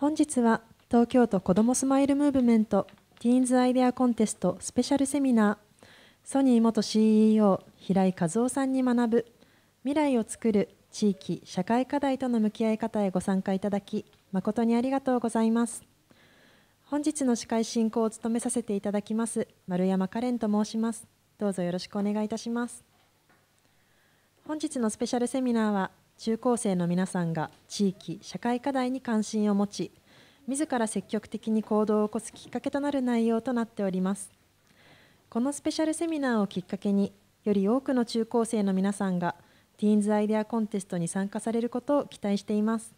本日は東京都子どもスマイルムーブメントティーンズアイデアコンテストスペシャルセミナーソニー元 CEO 平井和夫さんに学ぶ未来をつくる地域社会課題との向き合い方へご参加いただき誠にありがとうございます本日の司会進行を務めさせていただきます丸山カレンと申しますどうぞよろしくお願いいたします本日のスペシャルセミナーは中高生の皆さんが地域社会課題に関心を持ち自ら積極的に行動を起こすきっかけとなる内容となっておりますこのスペシャルセミナーをきっかけにより多くの中高生の皆さんがティーンズアイデアコンテストに参加されることを期待しています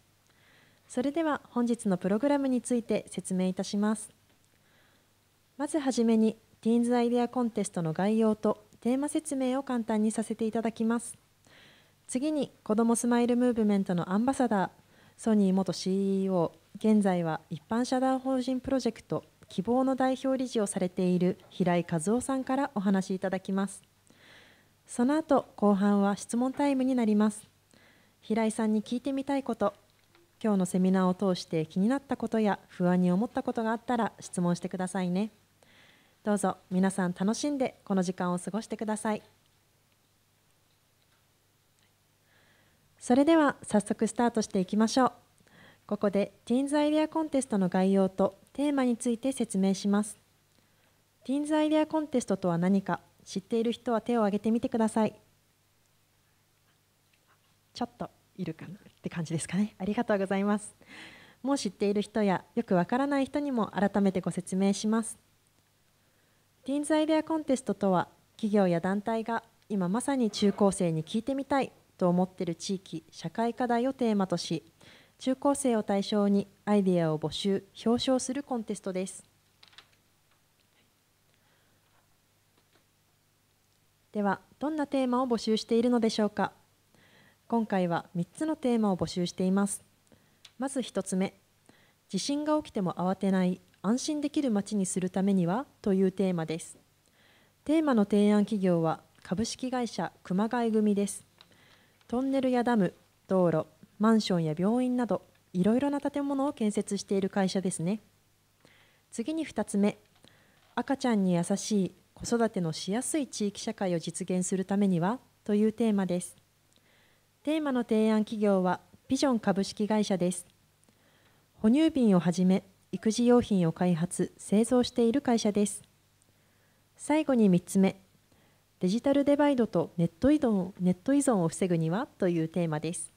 それでは本日のプログラムについて説明いたしますまずはじめにティーンズアイデアコンテストの概要とテーマ説明を簡単にさせていただきます次に子どもスマイルムーブメントのアンバサダーソニー元 CEO 現在は一般社団法人プロジェクト希望の代表理事をされている平井和夫さんからお話いただきますその後後半は質問タイムになります平井さんに聞いてみたいこと今日のセミナーを通して気になったことや不安に思ったことがあったら質問してくださいねどうぞ皆さん楽しんでこの時間を過ごしてください。それでは早速スタートしていきましょうここでティーンズアイデアコンテストの概要とテーマについて説明しますティーンズアイデアコンテストとは何か知っている人は手を挙げてみてくださいちょっといるかなって感じですかねありがとうございますもう知っている人やよくわからない人にも改めてご説明しますティーンズアイデアコンテストとは企業や団体が今まさに中高生に聞いてみたいと思っている地域社会課題をテーマとし中高生を対象にアイデアを募集表彰するコンテストですではどんなテーマを募集しているのでしょうか今回は3つのテーマを募集していますまず1つ目地震が起きても慌てない安心できる街にするためにはというテーマですテーマの提案企業は株式会社熊谷組ですトンネルやダム道路マンションや病院などいろいろな建物を建設している会社ですね次に2つ目赤ちゃんに優しい子育てのしやすい地域社会を実現するためにはというテーマですテーマの提案企業はビジョン株式会社です哺乳瓶をはじめ育児用品を開発製造している会社です最後に3つ目デジタルデバイドとネット依存ネット依存を防ぐにはというテーマです。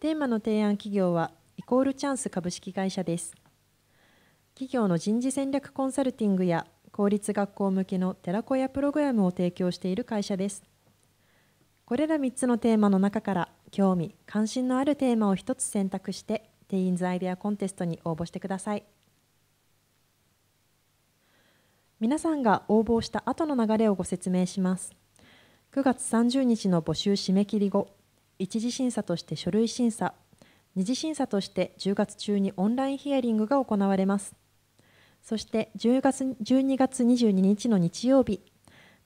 テーマの提案企業はイコールチャンス株式会社です。企業の人事戦略コンサルティングや公立学校向けの寺子屋プログラムを提供している会社です。これら3つのテーマの中から興味関心のあるテーマを1つ選択してテインズアイデアコンテストに応募してください。皆さんが応募した後の流れをご説明します9月30日の募集締め切り後一次審査として書類審査二次審査として10月中にオンラインヒアリングが行われますそして10月12月22日の日曜日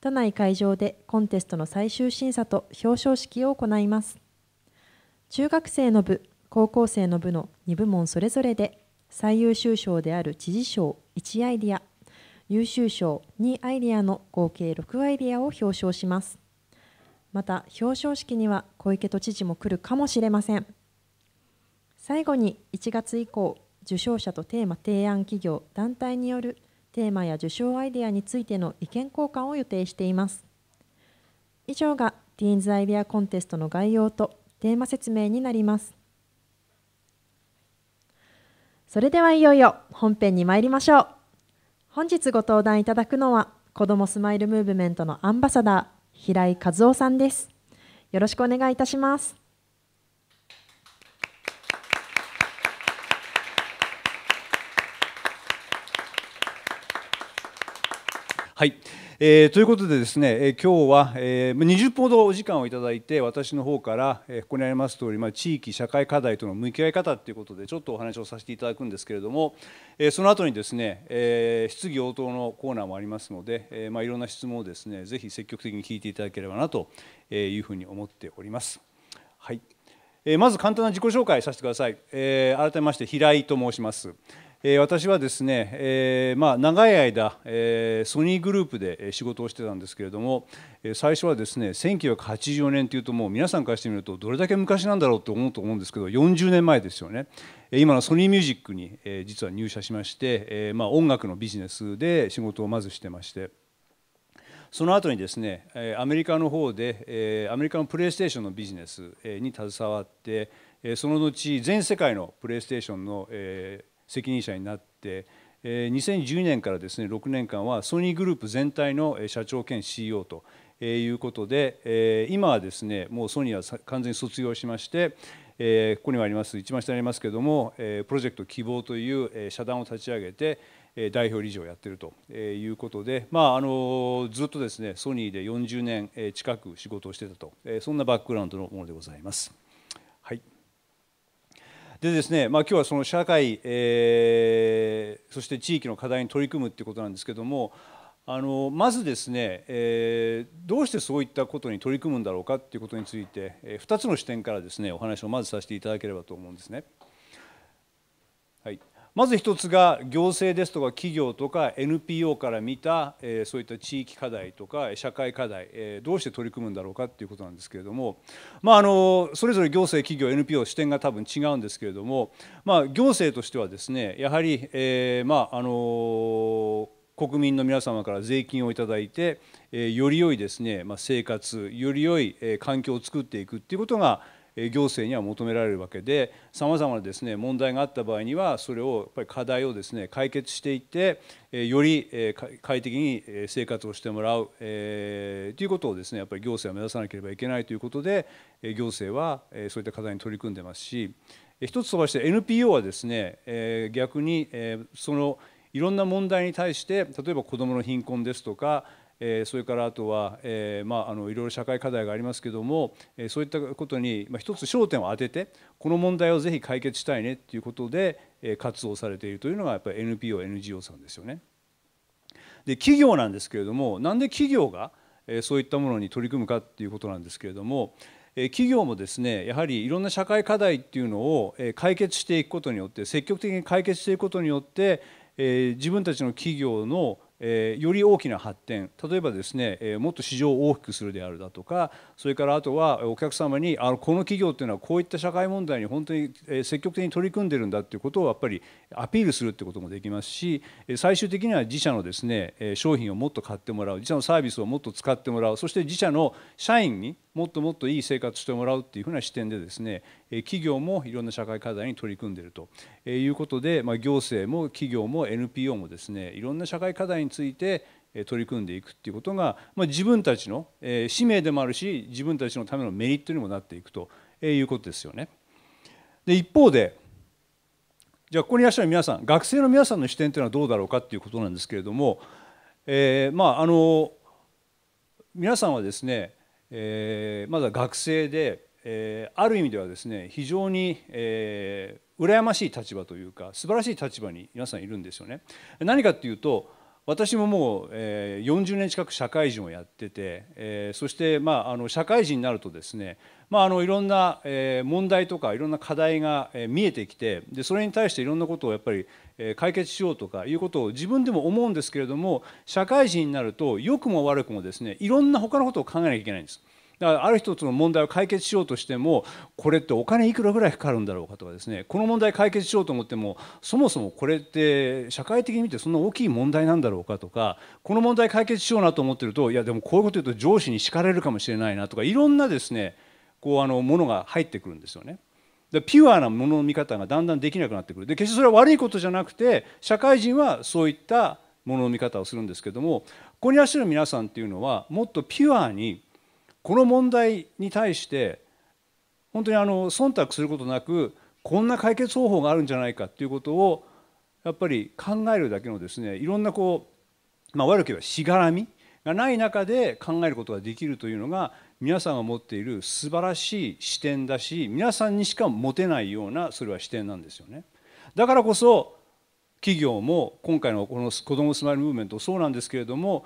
都内会場でコンテストの最終審査と表彰式を行います中学生の部高校生の部の2部門それぞれで最優秀賞である知事賞1アイディア優秀賞2アイディアの合計6アイディアを表彰しますまた表彰式には小池都知事も来るかもしれません最後に1月以降受賞者とテーマ提案企業団体によるテーマや受賞アイディアについての意見交換を予定しています以上がティーンズアイディアコンテストの概要とテーマ説明になりますそれではいよいよ本編に参りましょう本日ご登壇いただくのは子どもスマイルムーブメントのアンバサダー平井和夫さんですよろしくお願いいたしますはいえー、ということでですね、えー、今日は、えー、20分ほどお時間をいただいて私の方から、えー、ここにあります通り、まあ、地域社会課題との向き合い方ということでちょっとお話をさせていただくんですけれども、えー、その後にですね、えー、質疑応答のコーナーもありますので、えーまあ、いろんな質問をですねぜひ積極的に聞いていただければなというふうに思っております。はい、えー、まず簡単な自己紹介させてください。えー、改めまして平井と申します。え私はですね、えまあ、長い間、えソニーグループで仕事をしてたんですけれども最初はですね1984年というともう皆さんからしてみるとどれだけ昔なんだろうと思うと思うんですけど40年前ですよね今のソニーミュージックに実は入社しまして、えまあ、音楽のビジネスで仕事をまずしてまして。その後にですねアメリカの方でアメリカのプレイステーションのビジネスに携わってその後全世界のプレイステーションの責任者になって、え2012年からですね6年間はソニーグループ全体の社長兼 CEO ということで、え今はですねもうソニーは完全に卒業しまして、えここにはあります一番下にありますけれども、えプロジェクト希望という社団を立ち上げて代表理事をやっているということで、まあ、あのずっとですねソニーで40年近く仕事をしてたとそんなバックグラウンドのものでございます。でですね、まあ、今日はその社会、えー、そして地域の課題に取り組むということなんですけどもあのまずですね、えー、どうしてそういったことに取り組むんだろうかということについて、えー、2つの視点からですねお話をまずさせていただければと思うんですね。まず一つが行政ですとか企業とか NPO から見たそういった地域課題とか社会課題どうして取り組むんだろうかっていうことなんですけれどもまああのそれぞれ行政企業 NPO 視点が多分違うんですけれどもまあ行政としてはですねやはりえまああの国民の皆様から税金をいただいてより良いですねま生活より良い環境を作っていくっていうことが行政には求められるわけでさまざまなです、ね、問題があった場合にはそれをやっぱり課題をです、ね、解決していってより快適に生活をしてもらう、えー、ということをです、ね、やっぱり行政は目指さなければいけないということで行政はそういった課題に取り組んでますし一つ飛ばして NPO はですね、え逆に、えそのいろんな問題に対して例えば子どもの貧困ですとかえそれからあとは、えまあ、あのいろいろ社会課題がありますけども、えそういったことに、まあ、一つ焦点を当ててこの問題をぜひ解決したいねっていうことで、え活動されているというのがやっぱり NPONGO さんですよね。で企業なんですけれどもなんで企業がそういったものに取り組むかっていうことなんですけれども企業もですねやはりいろんな社会課題っていうのを解決していくことによって積極的に解決していくことによって自分たちの企業のえー、より大きな発展例えばですね、えー、もっと市場を大きくするであるだとかそれからあとはお客様にあのこの企業っていうのはこういった社会問題に本当に積極的に取り組んでるんだっていうことをやっぱりアピールするってこともできますし最終的には自社のですね商品をもっと買ってもらう自社のサービスをもっと使ってもらうそして自社の社員にもっともっといい生活してもらうっていうふうな視点でですね企業もいろんな社会課題に取り組んでいるということで、ま行政も企業も NPO もですねいろんな社会課題について取り組んでいくっていうことが、ま自分たちの使命でもあるし自分たちのためのメリットにもなっていくということですよね。で一方でじゃあここにいらっしゃる皆さん学生の皆さんの視点というのはどうだろうかということなんですけれども、えー、まああの皆さんはですね、えー、まだ学生で、えー、ある意味ではですね非常に、えー、羨ましい立場というか素晴らしい立場に皆さんいるんですよね。何かというと私ももう、えー、40年近く社会人をやってて、えー、そして、まあ、あの社会人になるとですね、まあ、あのいろんな、えー、問題とかいろんな課題が、えー、見えてきてでそれに対していろんなことをやっぱり、えー、解決しようとかいうことを自分でも思うんですけれども社会人になると良くも悪くもですねいろんな他のことを考えなきゃいけないんです。だからある一つの問題を解決しようとしてもこれってお金いくらぐらいかかるんだろうかとかですねこの問題解決しようと思ってもそもそもこれって社会的に見てそんな大きい問題なんだろうかとかこの問題解決しようなと思ってるといやでもこういうこと言うと上司に叱られるかもしれないなとかいろんなですねこうあのものが入ってくるんですよね。でピュアなものの見方がだんだんできなくなってくるで決してそれは悪いことじゃなくて社会人はそういったものの見方をするんですけどもここにいらっしゃる皆さんっていうのはもっとピュアにこの問題に対して本当にあの忖度することなくこんな解決方法があるんじゃないかっていうことをやっぱり考えるだけのですねいろんなこう、まあ、悪く言えばしがらみがない中で考えることができるというのが皆さんが持っている素晴らしい視点だし皆さんにしか持てないようなそれは視点なんですよね。だからこそ企業も今回のこの子どもスマイルムーブメントそうなんですけれども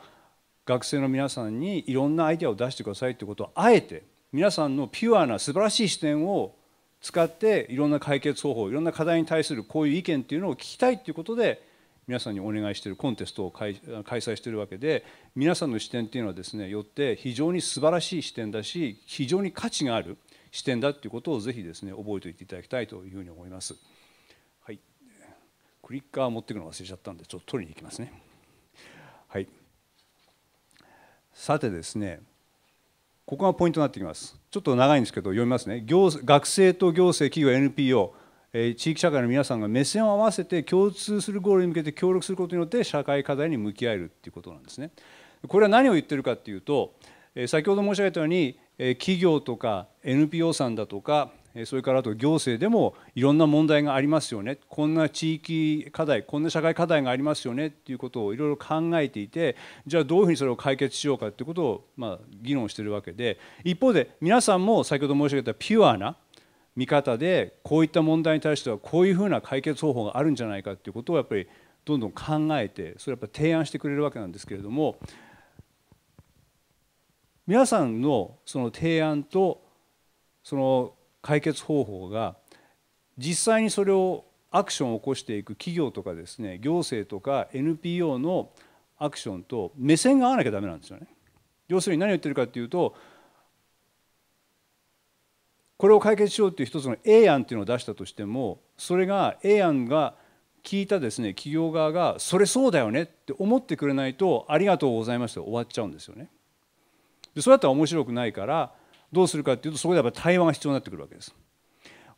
学生の皆さんにいろんなアイデアを出してくださいということをあえて皆さんのピュアな素晴らしい視点を使っていろんな解決方法いろんな課題に対するこういう意見っていうのを聞きたいということで皆さんにお願いしているコンテストを開催しているわけで皆さんの視点っていうのはですねよって非常に素晴らしい視点だし非常に価値がある視点だっていうことをぜひですね覚えておいていただきたいというふうに思います。はい、クリッカー持っていくの忘れちゃったんでちょっと取りに行きますね。はいさてですねここがポイントになってきますちょっと長いんですけど読みますね行学生と行政企業 NPO 地域社会の皆さんが目線を合わせて共通するゴールに向けて協力することによって社会課題に向き合えるっていうことなんですね。これは何を言ってるかっていうと先ほど申し上げたように企業とか NPO さんだとかそれからあと行政でもいろんな問題がありますよねこんな地域課題こんな社会課題がありますよねっていうことをいろいろ考えていてじゃあどういうふうにそれを解決しようかっていうことをま議論してるわけで一方で皆さんも先ほど申し上げたピュアな見方でこういった問題に対してはこういうふうな解決方法があるんじゃないかっていうことをやっぱりどんどん考えてそれやっぱ提案してくれるわけなんですけれども皆さんのその提案とその解決方法が実際にそれをアクションを起こしていく企業とかですね行政とか NPO のアクションと目線が合わなきゃダメなんですよね。要するに何を言ってるかっていうとこれを解決しようっていう一つの A 案っていうのを出したとしてもそれが A 案が聞いたですね企業側がそれそうだよねって思ってくれないとありがとうございました終わっちゃうんですよね。でそうやったら面白くないからどうするかっていうとそこでやっぱ対話が必要になってくるわけです。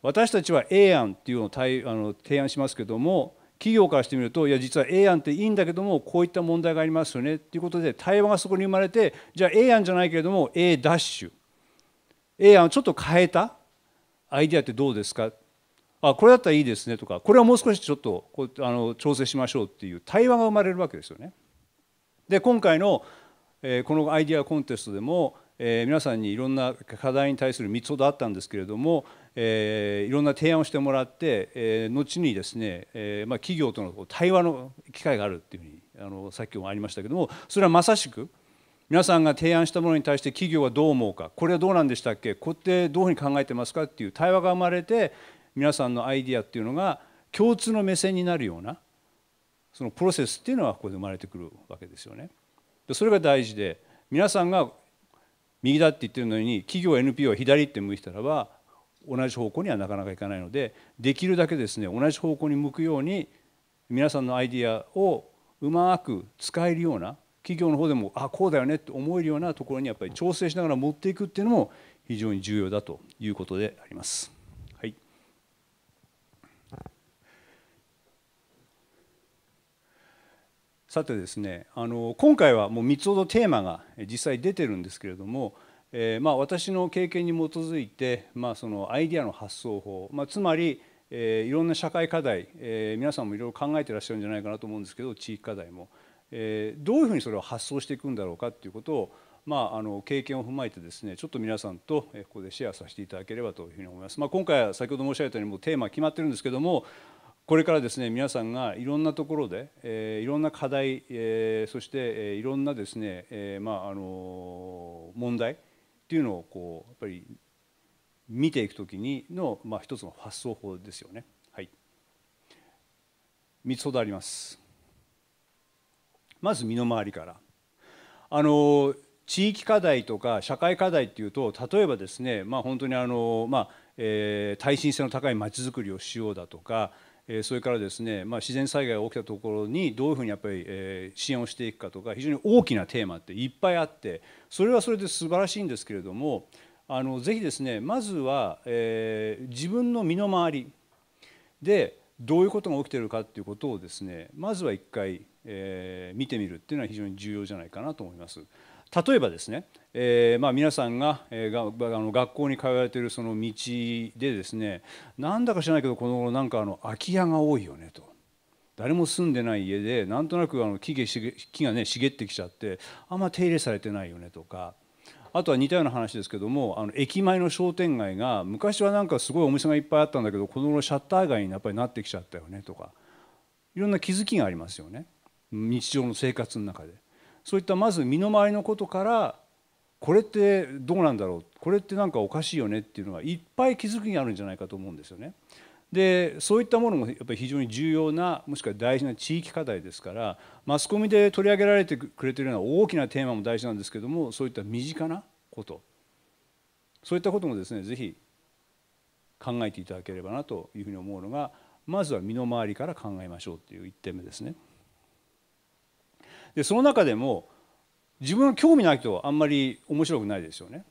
私たちは A 案っていうのを対あの提案しますけども企業からしてみるといや実は A 案っていいんだけどもこういった問題がありますよねっていうことで対話がそこに生まれてじゃあ A 案じゃないけれども A ダッシュ A 案をちょっと変えたアイデアってどうですかあこれだったらいいですねとかこれはもう少しちょっとこうあの調整しましょうっていう対話が生まれるわけですよね。で今回の、えー、このアイデアコンテストでもえ皆さんにいろんな課題に対する3つほどあったんですけれども、えいろんな提案をしてもらって、え後にですね、えま企業との対話の機会があるっていうふうにあのさっきもありましたけどもそれはまさしく皆さんが提案したものに対して企業はどう思うかこれはどうなんでしたっけこれってどういうふうに考えてますかっていう対話が生まれて皆さんのアイディアっていうのが共通の目線になるようなそのプロセスっていうのはここで生まれてくるわけですよね。それが大事で皆さんが右だって言ってるのに企業 NPO は左って向いたらば同じ方向にはなかなかいかないのでできるだけですね同じ方向に向くように皆さんのアイディアをうまく使えるような企業の方でもあこうだよねって思えるようなところにやっぱり調整しながら持っていくっていうのも非常に重要だということであります。さてですねあの今回はもう3つほどテーマが実際出てるんですけれども、えー、まあ、私の経験に基づいて、まあ、そのアイデアの発想法、まあ、つまり、えー、いろんな社会課題、えー、皆さんもいろいろ考えてらっしゃるんじゃないかなと思うんですけど地域課題も、えどういうふうにそれを発想していくんだろうかっていうことをまあ、あの経験を踏まえてですねちょっと皆さんとここでシェアさせていただければというふうに思います。まあ、今回は先ほど申し上げたようにもうテーマ決まってるんですけどもこれからですね皆さんがいろんなところで、えー、いろんな課題、えー、そして、えー、いろんなですね、えー、まああの問題っていうのをこうやっぱり見ていくときにの、まあ、一つの発想法ですよね。はい、三つほどあります。まず身の回りから。あの地域課題とか社会課題っていうと例えばですね、まあ、本当にあの、まあえー、耐震性の高いまちづくりをしようだとかそれからですね、まあ、自然災害が起きたところにどういうふうにやっぱり支援をしていくかとか非常に大きなテーマっていっぱいあってそれはそれで素晴らしいんですけれどもあのぜひですねまずは、えー、自分の身の回りでどういうことが起きているかっていうことをですねまずは一回、えー、見てみるっていうのは非常に重要じゃないかなと思います。例えばですね、えーまあ、皆さんが,、えー、があの学校に通われているその道でですねなんだか知らないけどこの頃なんかあの空き家が多いよねと誰も住んでない家でなんとなくあの木が木がね茂ってきちゃってあんま手入れされてないよねとか。あとは似たような話ですけどもあの駅前の商店街が昔はなんかすごいお店がいっぱいあったんだけどこの頃シャッター街にやっぱりなってきちゃったよねとかいろんな気づきがありますよね日常の生活の中で。そういったまず身の回りのことからこれってどうなんだろうこれって何かおかしいよねっていうのはいっぱい気づきがあるんじゃないかと思うんですよね。でそういったものもやっぱり非常に重要なもしくは大事な地域課題ですからマスコミで取り上げられてくれてるような大きなテーマも大事なんですけどもそういった身近なことそういったこともですね是非考えていただければなというふうに思うのがまずは身の回りから考えましょうという1点目ですね。でその中でも自分が興味ないはあんまり面白くないですよね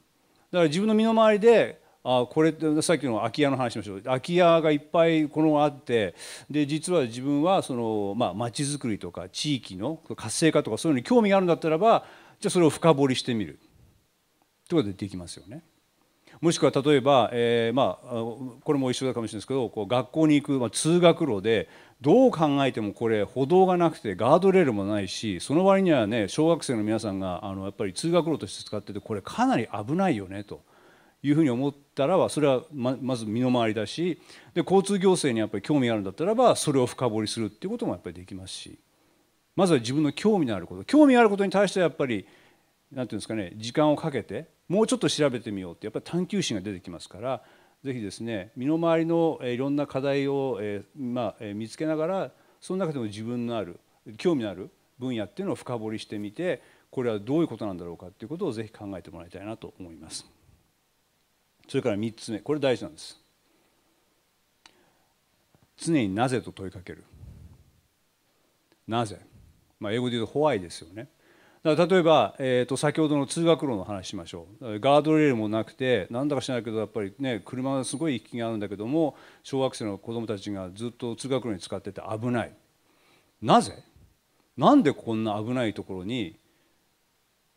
だから自分の身の回りであこれさっきの空き家の話しましょう空き家がいっぱいこのあってで実は自分はそのまあ町づくりとか地域の活性化とかそういうのに興味があるんだったらばじゃあそれを深掘りしてみるということでできますよね。もしくは例えば、えーまあ、これも一緒だかもしれないですけどこう学校に行く、まあ、通学路でどう考えてもこれ歩道がなくてガードレールもないしその割にはね小学生の皆さんがあのやっぱり通学路として使っててこれかなり危ないよねというふうに思ったらばそれはまず身の回りだしで交通行政にやっぱり興味があるんだったらばそれを深掘りするっていうこともやっぱりできますしまずは自分の興味のあること興味があることに対してやっぱり何て言うんですかね時間をかけてもうちょっと調べてみようってやっぱり探求心が出てきますからぜひですね身の回りのいろんな課題を、えまあ、見つけながらその中でも自分のある興味のある分野っていうのを深掘りしてみてこれはどういうことなんだろうかっていうことをぜひ考えてもらいたいなと思います。それから3つ目これ大事なんです。常になぜと問いかける。なぜ、まあ、英語で言うと「ホワイ」ですよね。例えば、えーと、と先ほどの通学路の話しましょうガードレールもなくてなんだか知らないけどやっぱりね車がすごい行き来があるんだけども小学生の子どもたちがずっと通学路に使ってて危ないなぜなんでこんな危ないところに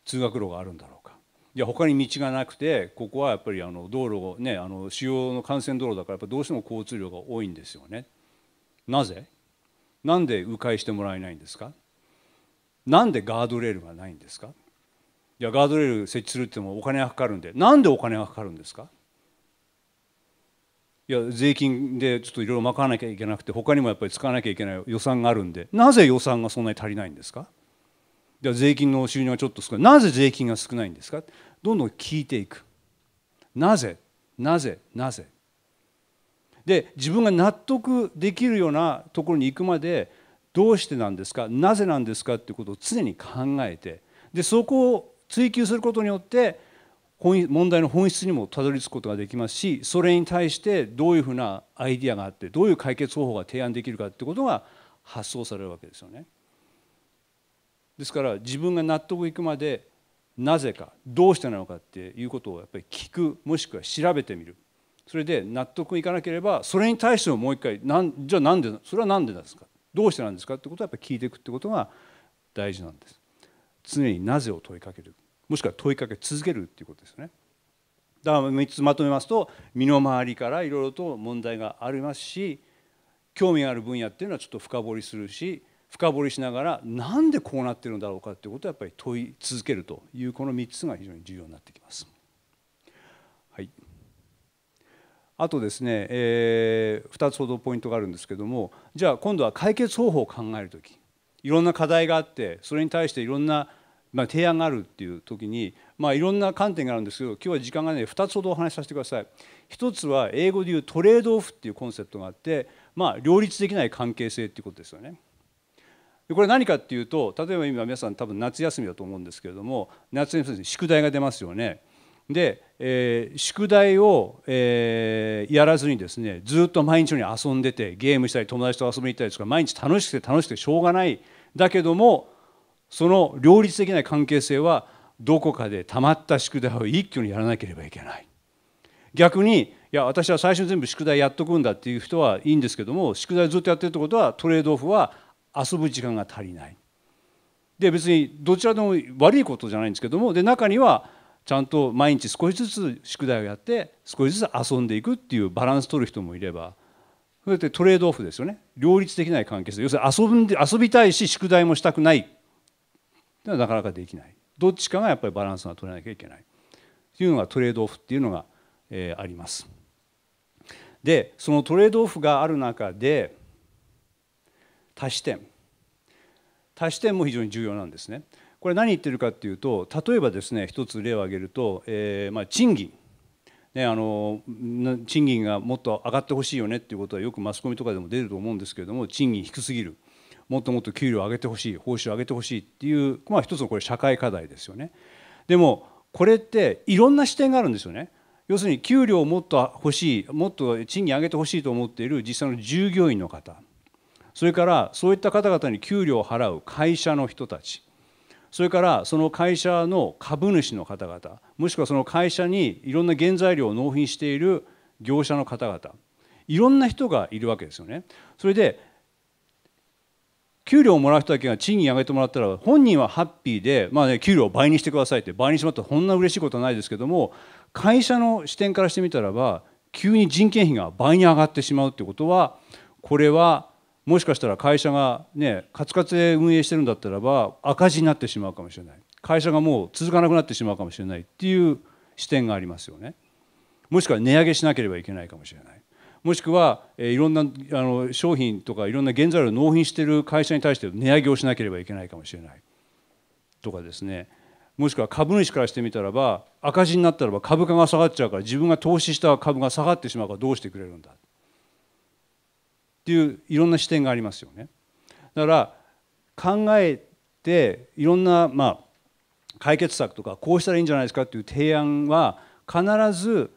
通学路があるんだろうかいや他に道がなくてここはやっぱりあの道路をねあの主要の幹線道路だからやっぱどうしても交通量が多いんですよねなぜなんで迂回してもらえないんですかなんでガードレールがないんですかいやガードレール設置するってもお金がかかるんでなんでお金がかかるんですかいや税金でちょっといろいろ賄わなきゃいけなくて他にもやっぱり使わなきゃいけない予算があるんでなぜ予算がそんなに足りないんですかいや税金の収入がちょっと少ないなぜ税金が少ないんですかどんどん聞いていくなぜなぜなぜで自分が納得できるようなところに行くまでどうしてなんですかなぜなんですかっていうことを常に考えてでそこを追求することによって問題の本質にもたどり着くことができますしそれに対してどういうふうなアイディアがあってどういう解決方法が提案できるかってことが発想されるわけですよね。ですから自分が納得いくまでなぜかどうしてなのかっていうことをやっぱり聞くもしくは調べてみるそれで納得いかなければそれに対してももう一回なんじゃあなんでそれは何でなんですかどうしてなんですかってことはやっぱ聞いていくってことが大事なんです常になぜを問いかけるもしくは問いかけ続けるっていうことですよねだから3つまとめますと身の回りからいろいろと問題がありますし興味がある分野っていうのはちょっと深掘りするし深掘りしながらなんでこうなってるんだろうかっていうことをやっぱり問い続けるというこの3つが非常に重要になってきます。はいあとですね、えー、2つほどポイントがあるんですけどもじゃあ今度は解決方法を考える時いろんな課題があってそれに対していろんな、まあ、提案があるっていう時に、まあ、いろんな観点があるんですけど今日は時間がね2つほどお話しさせてください。1つは英語で言うトレードオフっていうコンセプトがあって、まあ、両立できない関係性っていうことですよね。これ何かっていうと例えば今皆さん多分夏休みだと思うんですけれども夏休み宿題が出ますよね。で、えー、宿題を、えー、やらずにですねずっと毎日のように遊んでてゲームしたり友達と遊びに行ったりとか毎日楽しくて楽しくてしょうがないだけどもその両立できない関係性はどこかでたまった宿題を一挙にやらなければいけない逆にいや私は最初に全部宿題やっとくんだっていう人はいいんですけども宿題ずっとやってるってことはトレードオフは遊ぶ時間が足りないで別にどちらでも悪いことじゃないんですけどもで中にはちゃんと毎日少しずつ宿題をやって少しずつ遊んでいくっていうバランス取る人もいればそれってトレードオフですよね両立できない関係性要するに遊んで遊びたいし宿題もしたくないっていうのはなかなかできないどっちかがやっぱりバランスが取れなきゃいけないっていうのがトレードオフっていうのが、えー、あります。でそのトレードオフがある中で足し点足し点も非常に重要なんですね。これ何言ってるかっていうと例えばですね一つ例を挙げると、えー、まあ、賃金ね、あの賃金がもっと上がってほしいよねっていうことはよくマスコミとかでも出ると思うんですけれども賃金低すぎるもっともっと給料上げてほしい報酬上げてほしいっていう、まあ、一つのこれ社会課題ですよねでもこれっていろんな視点があるんですよね要するに給料をもっと欲しいもっと賃金上げてほしいと思っている実際の従業員の方それからそういった方々に給料を払う会社の人たちそれからその会社の株主の方々もしくはその会社にいろんな原材料を納品している業者の方々いろんな人がいるわけですよね。それで給料をもらう人だけが賃金上げてもらったら本人はハッピーで、まあね、給料を倍にしてくださいって倍にしまったらそんな嬉しいことはないですけども会社の視点からしてみたらば急に人件費が倍に上がってしまうってことはこれはもしかしたら会社がねカツカツで運営してるんだったらば赤字になってしまうかもしれない会社がもう続かなくなってしまうかもしれないっていう視点がありますよねもしくは値上げしなければいけないかもしれないもしくは、えいろんなあの商品とかいろんな原材料を納品している会社に対して値上げをしなければいけないかもしれないとかですねもしくは株主からしてみたらば赤字になったらば株価が下がっちゃうから自分が投資した株が下がってしまうからどうしてくれるんだっていういろんな視点がありますよね。だから考えていろんなまあ解決策とかこうしたらいいんじゃないですかっていう提案は必ず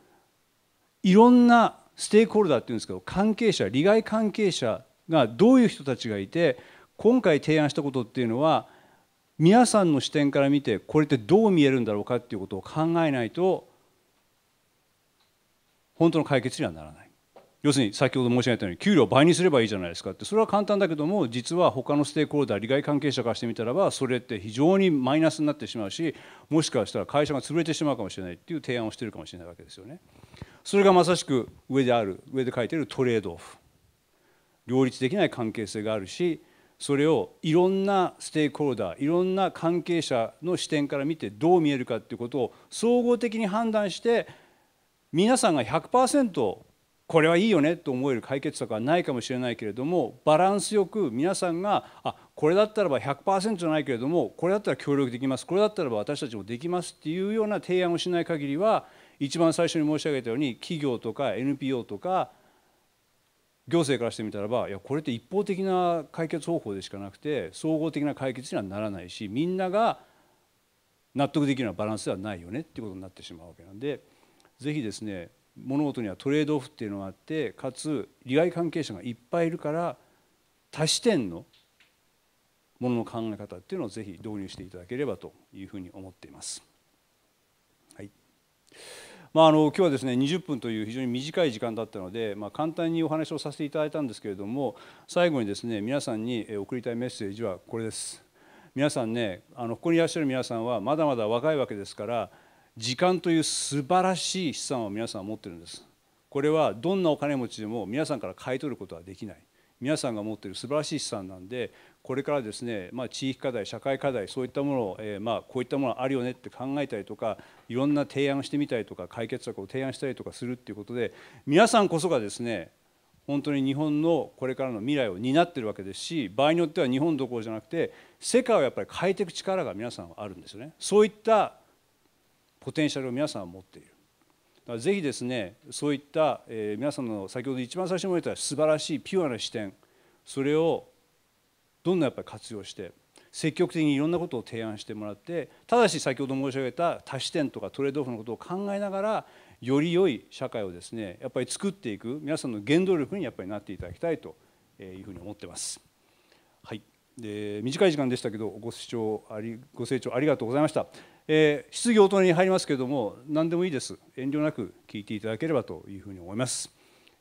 いろんなステークホルダーっていうんですけど関係者利害関係者がどういう人たちがいて今回提案したことっていうのは皆さんの視点から見てこれってどう見えるんだろうかっていうことを考えないと本当の解決にはならない。要するに先ほど申し上げたように給料を倍にすればいいじゃないですかってそれは簡単だけども実は他のステークホルダー利害関係者からしてみたらばそれって非常にマイナスになってしまうしもしかしたら会社が潰れてしまうかもしれないっていう提案をしてるかもしれないわけですよね。それがまさしく上である上で書いているトレードオフ両立できない関係性があるしそれをいろんなステークホルダーいろんな関係者の視点から見てどう見えるかっていうことを総合的に判断して皆さんが100%これはいいよねと思える解決策はないかもしれないけれどもバランスよく皆さんがあこれだったらば100%じゃないけれどもこれだったら協力できますこれだったらば私たちもできますっていうような提案をしない限りは一番最初に申し上げたように企業とか NPO とか行政からしてみたらばいやこれって一方的な解決方法でしかなくて総合的な解決にはならないしみんなが納得できるようなバランスではないよねっていうことになってしまうわけなんで是非ですね物事にはトレードオフっていうのがあってかつ利害関係者がいっぱいいるから多視点のものの考え方っていうのをぜひ導入していただければというふうに思っています。はいまあ、あの今日はですね20分という非常に短い時間だったので、まあ、簡単にお話をさせていただいたんですけれども最後にですね皆さんに送りたいメッセージはこれです。皆さんねあのここにいらっしゃる皆さんはまだまだ若いわけですから時間という素晴らしい資産を皆さん持ってるんですこれはどんなお金持ちでも皆さんから買い取ることはできない皆さんが持っている素晴らしい資産なんでこれからですね、まあ、地域課題社会課題そういったものを、えー、まあこういったものあるよねって考えたりとかいろんな提案をしてみたりとか解決策を提案したりとかするっていうことで皆さんこそがですね本当に日本のこれからの未来を担ってるわけですし場合によっては日本どころじゃなくて世界をやっぱり変えていく力が皆さんはあるんですよね。そういったポテンシャルを皆さんは持っている。だからぜひですねそういった、えー、皆さんの先ほど一番最初に言った素晴らしいピュアな視点それをどんどんやっぱり活用して積極的にいろんなことを提案してもらってただし先ほど申し上げた多視点とかトレードオフのことを考えながらより良い社会をですねやっぱり作っていく皆さんの原動力にやっぱりなっていただきたいというふうに思ってます。はいで短い時間でしたけどご視聴ありご清聴ありがとうございました、えー、質疑応答に入りますけれども何でもいいです遠慮なく聞いていただければというふうに思います、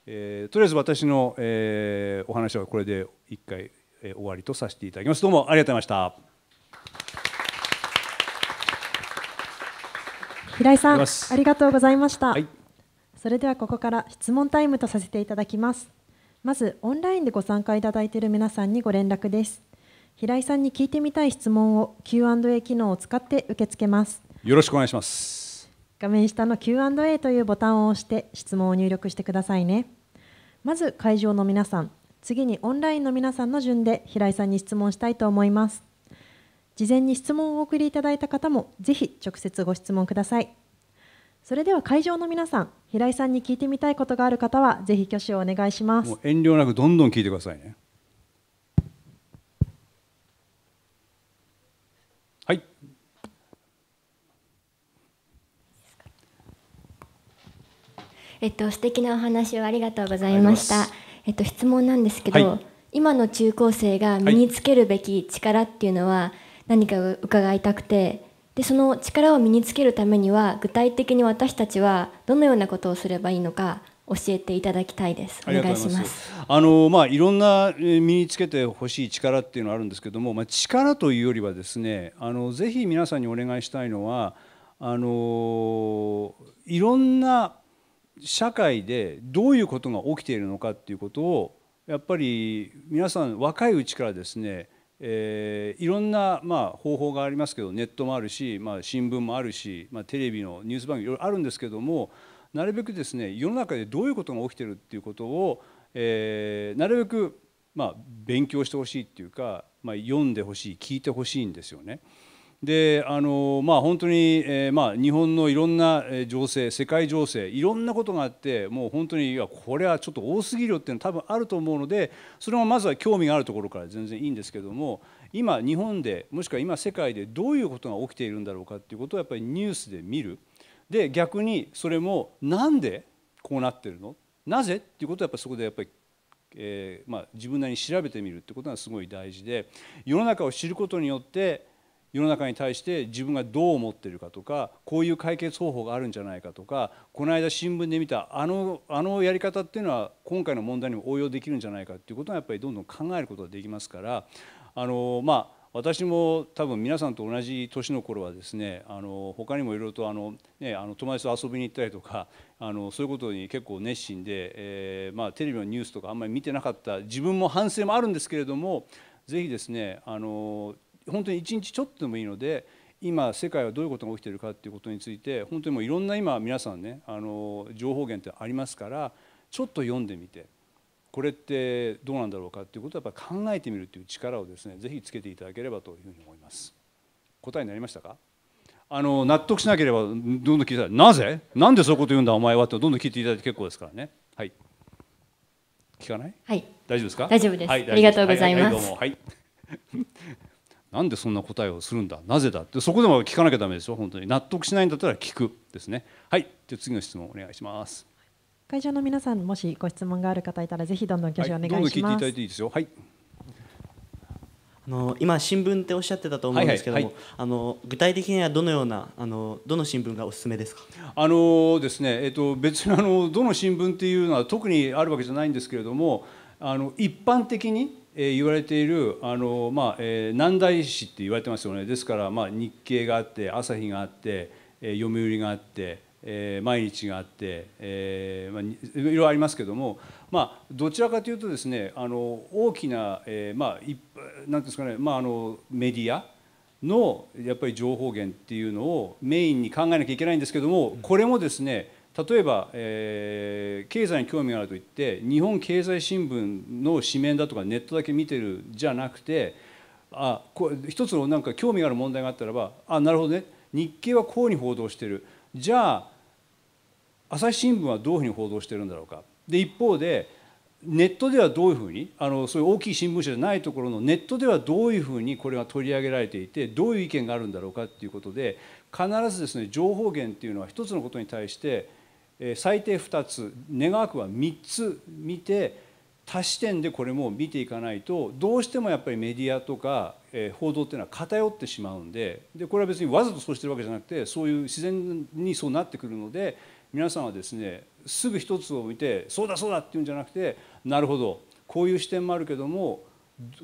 えー、とりあえず私の、えー、お話はこれで一回、えー、終わりとさせていただきますどうもありがとうございました平井さんありがとうございました、はい、それではここから質問タイムとさせていただきますまずオンラインでご参加いただいている皆さんにご連絡です平井さんに聞いてみたい質問を Q&A 機能を使って受け付けますよろしくお願いします画面下の Q&A というボタンを押して質問を入力してくださいねまず会場の皆さん次にオンラインの皆さんの順で平井さんに質問したいと思います事前に質問をお送りいただいた方もぜひ直接ご質問くださいそれでは会場の皆さん平井さんに聞いてみたいことがある方はぜひ挙手をお願いしますもう遠慮なくどんどん聞いてくださいねえっと素敵なお話をありがとうございました。えっと質問なんですけど、はい、今の中高生が身につけるべき力っていうのは何か伺いたくて、でその力を身につけるためには具体的に私たちはどのようなことをすればいいのか。教えていただきたいです。お願いします。あのまあいろんな身につけてほしい力っていうのはあるんですけども、まあ、力というよりはですね、あのぜひ皆さんにお願いしたいのは、あのいろんな社会でどういうことが起きているのかっていうことをやっぱり皆さん若いうちからですねえー、いろんな、まあ、方法がありますけどネットもあるし、まあ、新聞もあるし、まあ、テレビのニュース番組いろいろあるんですけどもなるべくですね世の中でどういうことが起きてるっていうことを、えー、なるべく、まあ、勉強してほしいっていうか、まあ、読んでほしい聞いてほしいんですよね。であのまあ、本当に、えー、まあ、日本のいろんな情勢世界情勢いろんなことがあってもう本当にいやこれはちょっと多すぎるよっていうのは多分あると思うのでそれもまずは興味があるところから全然いいんですけども今日本でもしくは今世界でどういうことが起きているんだろうかっていうことをやっぱりニュースで見るで逆にそれもなんでこうなってるのなぜっていうことはやっぱりそこでやっぱりえー、まあ、自分なりに調べてみるってことがすごい大事で世の中を知ることによって世の中に対して自分がどう思ってるかとかこういう解決方法があるんじゃないかとかこの間新聞で見たあのあのやり方っていうのは今回の問題にも応用できるんじゃないかっていうことはやっぱりどんどん考えることができますからあのまあ私も多分皆さんと同じ年の頃はですねあの他にもいろいろとあの、ね、あの友達と遊びに行ったりとかあのそういうことに結構熱心で、えー、まあ、テレビのニュースとかあんまり見てなかった自分も反省もあるんですけれどもぜひですねあの本当に一日ちょっとでもいいので今世界はどういうことが起きているかっていうことについて本当にもういろんな今皆さんねあの情報源ってありますからちょっと読んでみてこれってどうなんだろうかっていうことをやっぱ考えてみるっていう力をですねぜひつけていただければというふうに思います。答えになりましたかあの納得しなければどんどん聞いてなぜなんでそういうこと言うんだお前はとどんどん聞いていただいて結構ですからねはい聞かないはい大丈夫ですか大丈夫です、はい、ありがとうございます、はいはい、どうもはいなんでそんな答えをするんだなぜだってそこでも聞かなきゃだめですよ本当に納得しないんだったら聞くですねはいじゃ次の質問お願いします会場の皆さんもしご質問がある方いたらぜひどんどん挙手お願いします、はい、どんどん聞いていただいていいですよはいあの今新聞っておっしゃってたと思うんですけども、はいはいはい、あの具体的にはどのようなあのどの新聞がおすめですか。あのですね、えっと別にあのどの新聞っていうのは特にあるわけじゃないんですけれども、あの一般的にえ言われているあの、まあえー、南大市って言われてますよねですから、まあ、日経があって朝日があって、えー、読売があって、えー、毎日があって、えーまあ、いろいろありますけども、まあ、どちらかというとですねあの大きな、えーまあ、いなんですかね、まあ、あのメディアのやっぱり情報源っていうのをメインに考えなきゃいけないんですけどもこれもですね例えば、えー、経済に興味があるといって日本経済新聞の紙面だとかネットだけ見てるじゃなくてあこ一つのなんか興味がある問題があったらばあなるほどね日経はこうに報道してるじゃあ朝日新聞はどういうふうに報道してるんだろうかで一方でネットではどういうふうにあのそういう大きい新聞社じゃないところのネットではどういうふうにこれが取り上げられていてどういう意見があるんだろうかっていうことで必ずですね情報源っていうのは一つのことに対して最低2つ願わくは3つ見て多視点でこれも見ていかないとどうしてもやっぱりメディアとか報道っていうのは偏ってしまうんででこれは別にわざとそうしてるわけじゃなくてそういう自然にそうなってくるので皆さんはですねすぐ一つを見てそうだそうだっていうんじゃなくてなるほどこういう視点もあるけども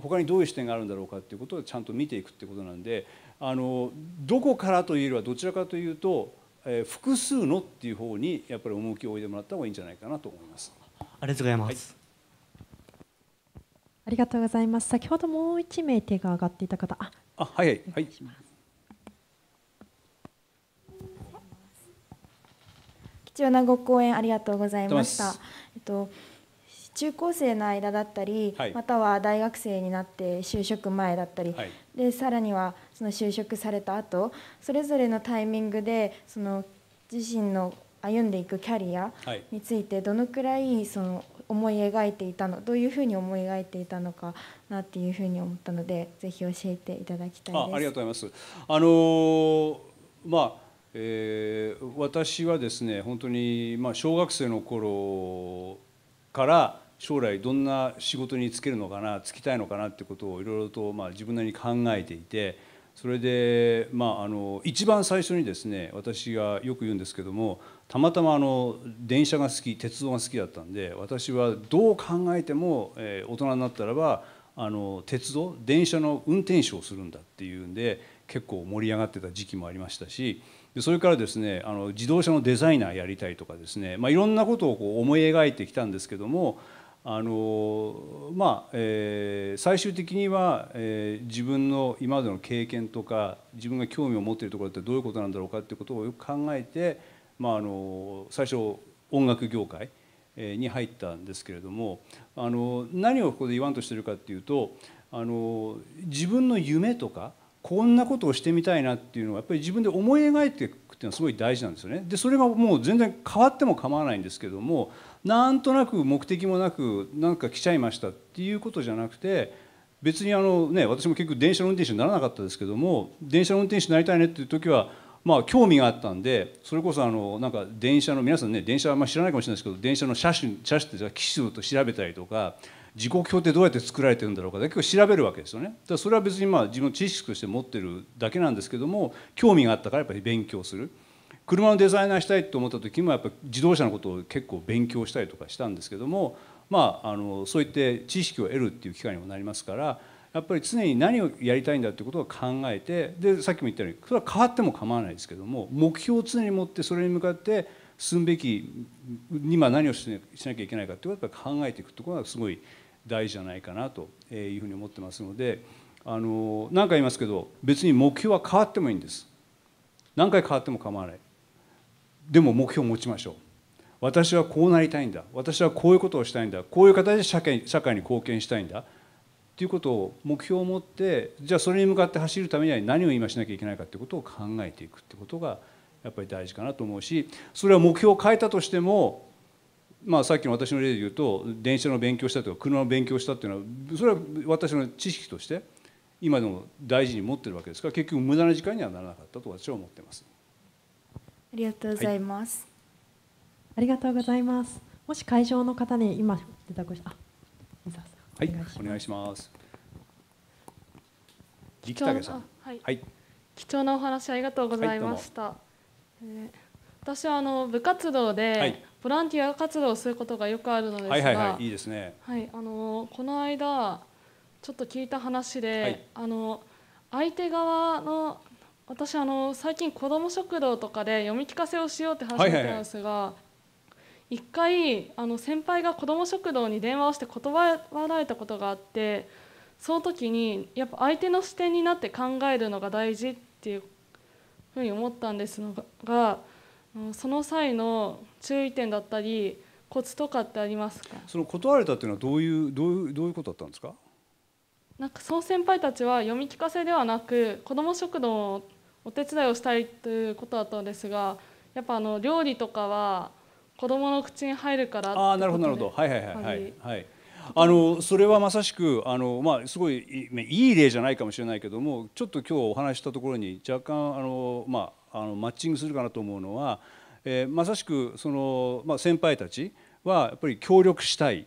他にどういう視点があるんだろうかっていうことをちゃんと見ていくってことなんであのどこからというよりはどちらかというと複数のっていう方にやっぱり重きを置いてもらった方がいいんじゃないかなと思います。ありがとうございます。はい、ありがとうございます。先ほどもう一名手が上がっていた方、あ、あはいはい。はい。貴重なご講演ありがとうございました。えっと中高生の間だったり、はい、または大学生になって就職前だったり、はい、でさらにはその就職された後それぞれのタイミングでその自身の歩んでいくキャリアについてどのくらいその思い描いていたのどういうふうに思い描いていたのかなっていうふうに思ったのでぜひ教えていただきたいです。あありがとうございます。あのー、まあえー、私はですね本当に、まあ、小学生の頃から将来どんな仕事に就けるのかな就きたいのかなってことをいろいろとまあ自分なりに考えていてそれでまああの一番最初にですね私がよく言うんですけどもたまたまあの電車が好き鉄道が好きだったんで私はどう考えても大人になったらばあの鉄道電車の運転手をするんだっていうんで結構盛り上がってた時期もありましたしでそれからですねあの自動車のデザイナーやりたいとかですね、まあ、いろんなことをこう思い描いてきたんですけどもあのまあえー、最終的には、えー、自分の今までの経験とか自分が興味を持っているところってどういうことなんだろうかっていうことをよく考えて、まあ、あの最初音楽業界に入ったんですけれどもあの何をここで言わんとしてるかっていうとあの自分の夢とかこんなことをしてみたいなっていうのはやっぱり自分で思い描いていくっていうのはすごい大事なんですよね。でそれがもう全然変わっても構わないんですけどもなんとなく目的もなくなんか来ちゃいましたっていうことじゃなくて別にあの、ね、私も結局電車の運転手にならなかったですけども電車の運転手になりたいねっていう時はまあ興味があったんでそれこそあのなんか電車の皆さんね電車はあ知らないかもしれないですけど電車の車種車種って機種と調べたりとか時刻表ってどうやって作られてるんだろうか結構調べるわけですよね。だそれは別にまあ自分の知識として持ってるだけなんですけども興味があったからやっぱり勉強する。車のデザイナーしたいと思った時もやっぱ自動車のことを結構勉強したりとかしたんですけども、まあ、あのそういって知識を得るっていう機会にもなりますからやっぱり常に何をやりたいんだっていうことを考えてでさっきも言ったようにそれは変わっても構わないですけども目標を常に持ってそれに向かって進むべき今何をしなきゃいけないかっていうことを考えていくところがすごい大事じゃないかなというふうに思ってますのであの何回言いますけど別に目標は変わってもいいんです何回変わっても構わないでも目標を持ちましょう私はこうなりたいんだ私はこういうことをしたいんだこういう形で社会社会に貢献したいんだっていうことを目標を持ってじゃあそれに向かって走るためには何を今しなきゃいけないかってことを考えていくってことがやっぱり大事かなと思うしそれは目標を変えたとしても、まあ、さっきの私の例で言うと電車の勉強したとか車の勉強したっていうのはそれは私の知識として今でも大事に持ってるわけですから結局無駄な時間にはならなかったと私は思ってます。ありがとうございます、はい、ありがとうございますもし会場の方に今出たごあはいお願いします力武さはい、はい、貴重なお話ありがとうございました、はい、えー、私はあの部活動でボランティア活動をすることがよくあるのですが、はいはいはい、いいですね、はいあのこの間ちょっと聞いた話で、はい、あの相手側の私あの最近子ども食堂とかで読み聞かせをしようって話してたんですが、一回あの先輩が子ども食堂に電話をして断られたことがあってその時にやっぱ相手の視点になって考えるのが大事っていうふうに思ったんですのがその際の注意点だったりコツとかってありますかその断られたっていうのはどういうどういうどういうことだったんですかなんかその先輩たちは読み聞かせではなく子ども食堂お手伝いをしたいということだったんですがやっぱあの料理とかは子どもの口に入るからああなるほどなるほどはいはいはいはいはいあのそれはまさしくあの、まあ、すごいいい例じゃないかもしれないけどもちょっと今日お話したところに若干あの、まあ、あのマッチングするかなと思うのは、えー、まさしくその、まあ、先輩たちはやっぱり協力したいっ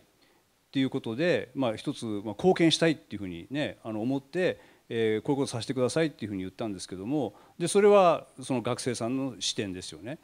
ていうことで、まあ、一つ、まあ、貢献したいっていうふうにねあの思ってえー、こういうことさせてくださいっていうふうに言ったんですけどもでそれはその学生さんの視点ですよね。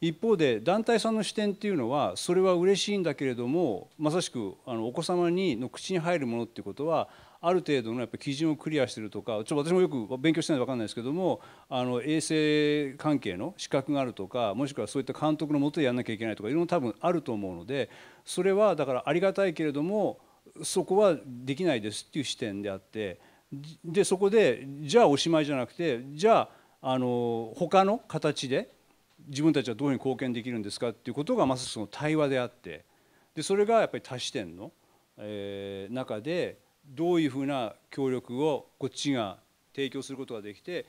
一方で団体さんの視点っていうのはそれは嬉しいんだけれどもまさしくあのお子様にの口に入るものっていうことはある程度のやっぱ基準をクリアしてるとかちょっと私もよく勉強してないで分かんないですけどもあの衛生関係の資格があるとかもしくはそういった監督のもとでやんなきゃいけないとかいろいろ多分あると思うのでそれはだからありがたいけれどもそこはできないですっていう視点であって。でそこでじゃあおしまいじゃなくてじゃああの他の形で自分たちはどういうふうに貢献できるんですかっていうことがまさしくその対話であってでそれがやっぱり多視点の、えー、中でどういうふうな協力をこっちが提供することができて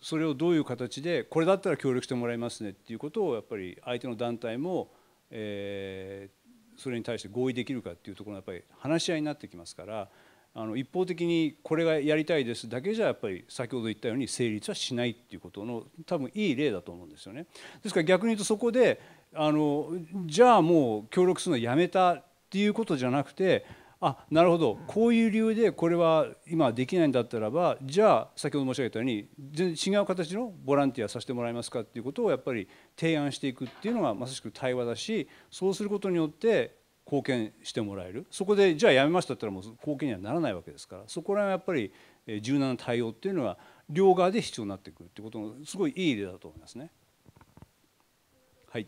それをどういう形でこれだったら協力してもらいますねっていうことをやっぱり相手の団体も、えー、それに対して合意できるかっていうところのやっぱり話し合いになってきますから。あの一方的にこれがやりたいですだけじゃやっぱり先ほど言ったように成立はしないっていうことの多分いい例だと思うんですよね。ですから逆に言うとそこであのじゃあもう協力するのやめたっていうことじゃなくてあなるほどこういう理由でこれは今できないんだったらばじゃあ先ほど申し上げたように全然違う形のボランティアさせてもらえますかっていうことをやっぱり提案していくっていうのがまさしく対話だしそうすることによって貢献してもらえるそこでじゃあやめましたったらもう貢献にはならないわけですからそこら辺はやっぱり柔軟な対応っていうのは両側で必要になってくるってことのすごいいい例だと思いますね。はい、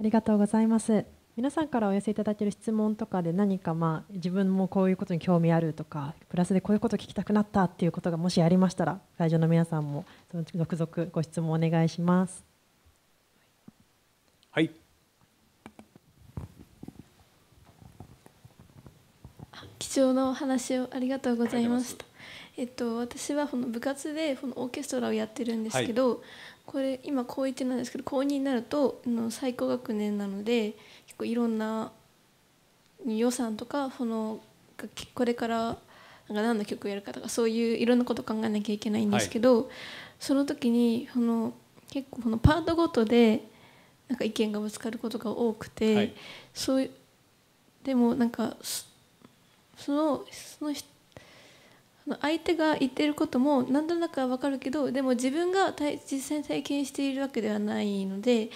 ありがとうございます。皆さんからお寄せいただける質問とかで何かまあ自分もこういうことに興味あるとかプラスでこういうこと聞きたくなったっていうことがもしありましたら会場の皆さんも続々ご質問お願いします。はい貴重なお話をありがとうございましたえっと、私はこの部活でこのオーケストラをやってるんですけど、はい、これ今高1なんですけど高2になるとの最高学年なので結構いろんな予算とかこのこれからなんか何の曲をやるかとかそういういろんなこと考えなきゃいけないんですけど、はい、その時にこの結構このパートごとでなんか意見がぶつかることが多くて、はい、そうでもなんかそのその相手が言っていることも何となくは分かるけどでも自分が実際に体験しているわけではないので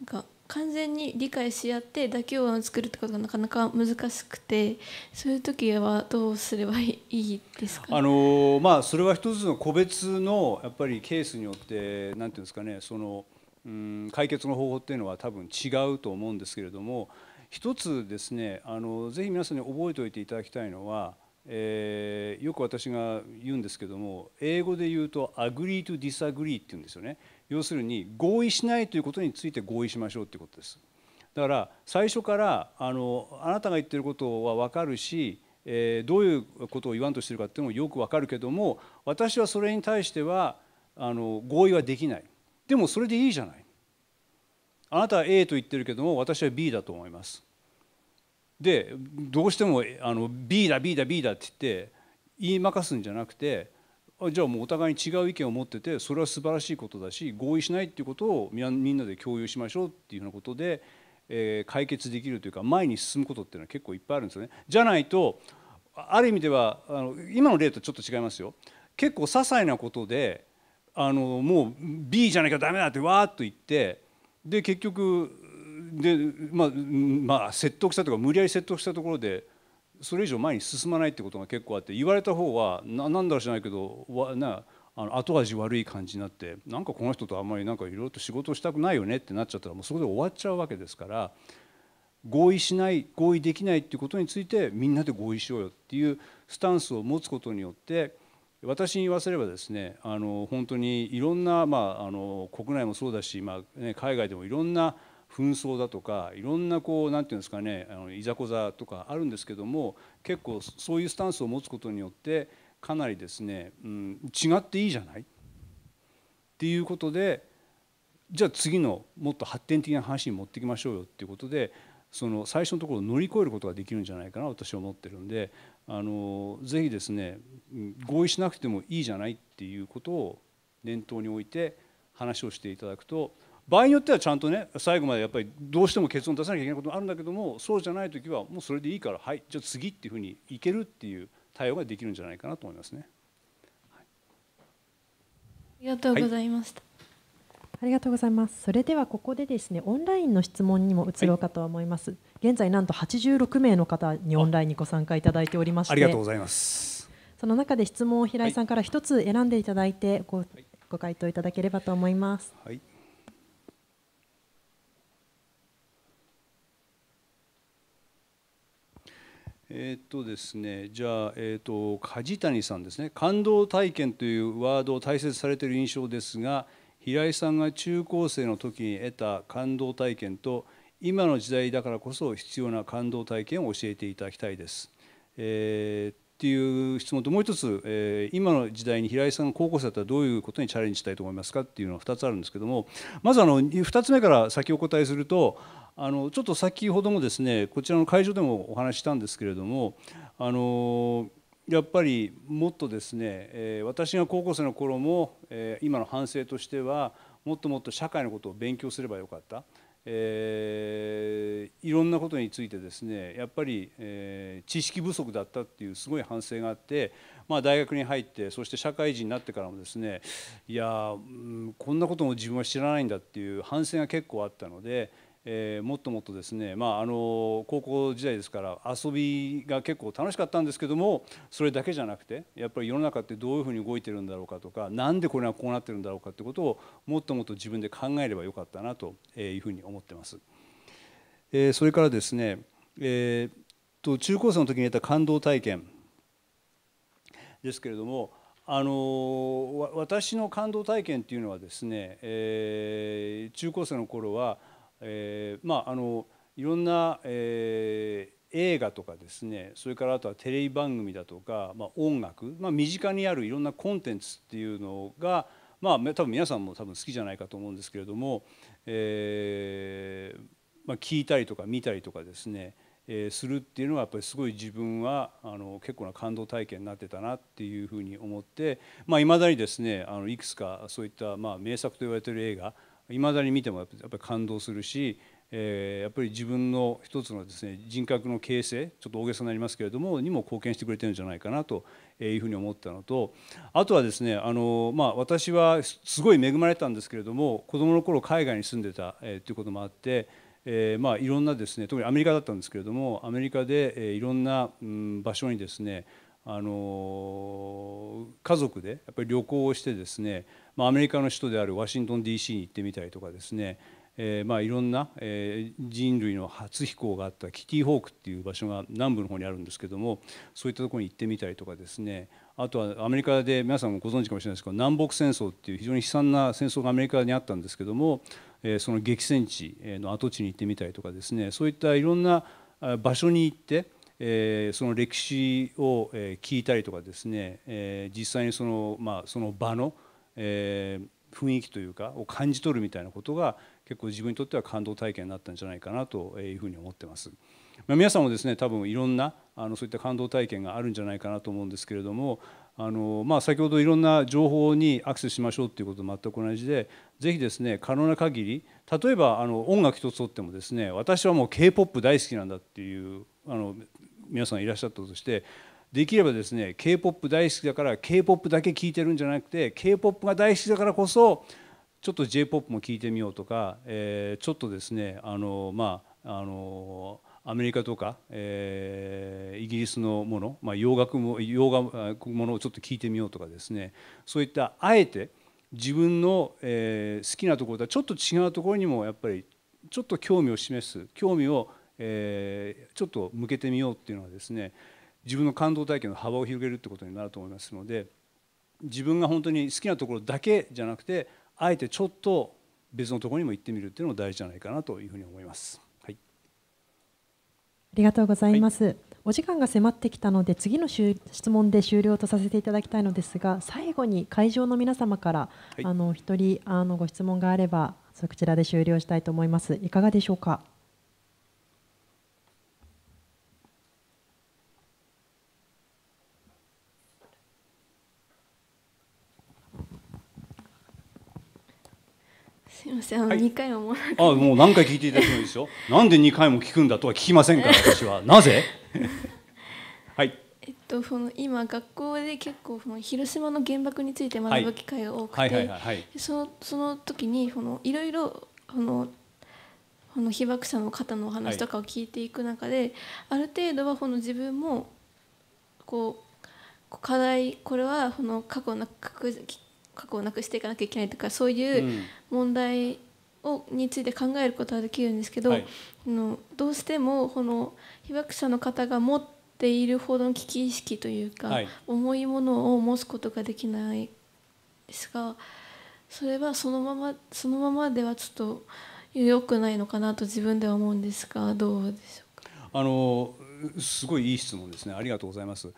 なんか完全に理解し合って妥協案を作るってことがなかなか難しくてそういう時はどうすればいいですか、ね、あのまあ、それは一つの個別のやっぱりケースによってんていうんですかねそのうん解決の方法っていうのは多分違うと思うんですけれども一つですねあのぜひ皆さんに覚えておいていただきたいのは、えー、よく私が言うんですけども英語で言うと「agree to disagree」っていうんですよね要するに合意しないということについて合意しましょうということです。だから最初からあのあなたが言ってることは分かるし、えー、どういうことを言わんとしてるかっていうのもよく分かるけども私はそれに対してはあの合意はできないでもそれでいいじゃないあなたは A と言ってるけども私は B だと思いますでどうしてもあの B だ B だ B だって言って言い任すんじゃなくてじゃあもうお互いに違う意見を持っててそれは素晴らしいことだし合意しないっていうことをみんなで共有しましょうっていうようなことで、えー、解決できるというか前に進むことっていうのは結構いっぱいあるんですよね。じゃないとある意味ではあの今の例とちょっと違いますよ。結構些細なことであのもう B じゃなきゃダメだってわーっと言ってで結局で、まあ、まあ説得したとか無理やり説得したところでそれ以上前に進まないってことが結構あって言われた方はななんだろうじゃないけどわなあの後味悪い感じになってなんかこの人とあんまりなんかいろいろと仕事したくないよねってなっちゃったらもうそこで終わっちゃうわけですから合意しない合意できないっていうことについてみんなで合意しようよっていうスタンスを持つことによって私に言わせればですねあの本当にいろんな、まあ、あの国内もそうだし、まあね、海外でもいろんな紛争だとかいろんなこう何て言うんですかねあのいざこざとかあるんですけども結構そういうスタンスを持つことによってかなりですね、うん、違っていいじゃないっていうことでじゃあ次のもっと発展的な話に持っていきましょうよっていうことでその最初のところを乗り越えることができるんじゃないかな私は思ってるんであのぜひですね合意しなくてもいいじゃないっていうことを念頭に置いて話をしていただくと場合によってはちゃんとね最後までやっぱりどうしても結論出さなきゃいけないこともあるんだけどもそうじゃない時はもうそれでいいからはいじゃあ次っていうふうにいけるっていう対応ができるんじゃないかなと思いますね。ありがとうございました、はいありがとうございます。それではここでですね、オンラインの質問にも移ろうかと思います。はい、現在なんと86名の方にオンラインにご参加いただいておりまして、ありがとうございます。その中で質問を平井さんから一つ選んでいただいてご、ご回答いただければと思います。はいえー、っとですね、じゃあ、えー、っと梶谷さんですね感動体験というワードを大切されている印象ですが平井さんが中高生の時に得た感動体験と今の時代だからこそ必要な感動体験を教えていただきたいです。えー、っていう質問ともう一つ、えー、今の時代に平井さんが高校生だったらどういうことにチャレンジしたいと思いますかっていうのは2つあるんですけどもまずあの2つ目から先お答えするとあのちょっと先ほどもですねこちらの会場でもお話したんですけれどもあのやっぱりもっとですね、え私が高校生の頃も、え今の反省としてはもっともっと社会のことを勉強すればよかった、えー、いろんなことについてですねやっぱり、えー、知識不足だったっていうすごい反省があって、まあ、大学に入ってそして社会人になってからもですねいや、うん、こんなことも自分は知らないんだっていう反省が結構あったので。えー、もっともっとですね、まあ、あの高校時代ですから遊びが結構楽しかったんですけどもそれだけじゃなくてやっぱり世の中ってどういうふうに動いてるんだろうかとか何でこれがこうなってるんだろうかってことをもっともっと自分で考えればよかったなというふうに思ってます。えー、それからですね、えー、と中高生の時に得た感動体験ですけれどもあの私の感動体験っていうのはですね、えー、中高生の頃はえー、まああのいろんな、えー、映画とかですねそれからあとはテレビ番組だとか、まあ、音楽、まあ、身近にあるいろんなコンテンツっていうのが、まあ、多分皆さんも多分好きじゃないかと思うんですけれども、えーまあ、聞いたりとか見たりとかですね、えするっていうのはやっぱりすごい自分はあの結構な感動体験になってたなっていうふうに思っていまあ、未だにですねあのいくつかそういった、まあ、名作と言われてる映画いまだに見てもやっぱり感動するし、えー、やっぱり自分の一つのですね人格の形成ちょっと大げさになりますけれどもにも貢献してくれてるんじゃないかなというふうに思ったのとあとはですねあの、まあ、私はすごい恵まれたんですけれども子どもの頃海外に住んでた、えー、ということもあって。えーまあ、いろんなですね特にアメリカだったんですけれどもアメリカで、えー、いろんな、うん、場所にですねあの家族でやっぱり旅行をしてですね、まアメリカの首都であるワシントン DC に行ってみたりとかですね、えー、まあ、いろんな、えー、人類の初飛行があったキティホークっていう場所が南部の方にあるんですけどもそういったところに行ってみたりとかですねあとはアメリカで皆さんもご存知かもしれないですけど南北戦争っていう非常に悲惨な戦争がアメリカにあったんですけども、えー、その激戦地の跡地に行ってみたりとかですねそういったいろんな場所に行ってえー、その歴史を聞いたりとかですね、えー、実際にその,、まあ、その場の、えー、雰囲気というかを感じ取るみたいなことが結構自分にとっては感動体験になったんじゃないかなというふうに思ってます。まあ、皆さんもですね多分いろんなあのそういった感動体験があるんじゃないかなと思うんですけれどもあの、まあ、先ほどいろんな情報にアクセスしましょうということと全く同じでぜひですね可能な限り例えばあの音楽一つとってもですね私はもう k p o p 大好きなんだっていうあの皆さんいらっしゃったとしてできればですね k p o p 大好きだから k p o p だけ聴いてるんじゃなくて k p o p が大好きだからこそちょっと j p o p も聴いてみようとか、えー、ちょっとですねあのまああのアメリカとか、えー、イギリスのもの、まあ、洋楽も洋楽ものをちょっと聞いてみようとかですねそういったあえて自分の、えー、好きなところとはちょっと違うところにもやっぱりちょっと興味を示す興味をえー、ちょっと向けてみようっていうのはですね自分の感動体験の幅を広げるってことになると思いますので自分が本当に好きなところだけじゃなくてあえてちょっと別のところにも行ってみるっていうのも大事じゃないかなというふうに思います。はい、ありがとうございます、はい、お時間が迫ってきたので次の質問で終了とさせていただきたいのですが最後に会場の皆様から、はい、あの1人あのご質問があればそちらで終了したいと思いますいかがでしょうか。すみません、あのはい2回はもあもう何回聞いていただいてですよ なんで二回も聞くんだとは聞きませんから私は なぜ はいえっと、その今学校で結構その広島の原爆について学ぶ機会が多くはいはいてそのその時にそのいろいろそのその被爆者の方のお話とかを聞いていく中で、ある程度はこの自分もこう課題これはこの過去の過去をなくしていかなきゃいけないとかそういう問題をについて考えることはできるんですけど、はい、のどうしてもこの被爆者の方が持っているほどの危機意識というか、はい、重いものを持つことができないですがそれはそのままそのままではちょっと良くないのかなと自分では思うんですがどうでしょうかあのすごいいい質問ですねありがとうございます。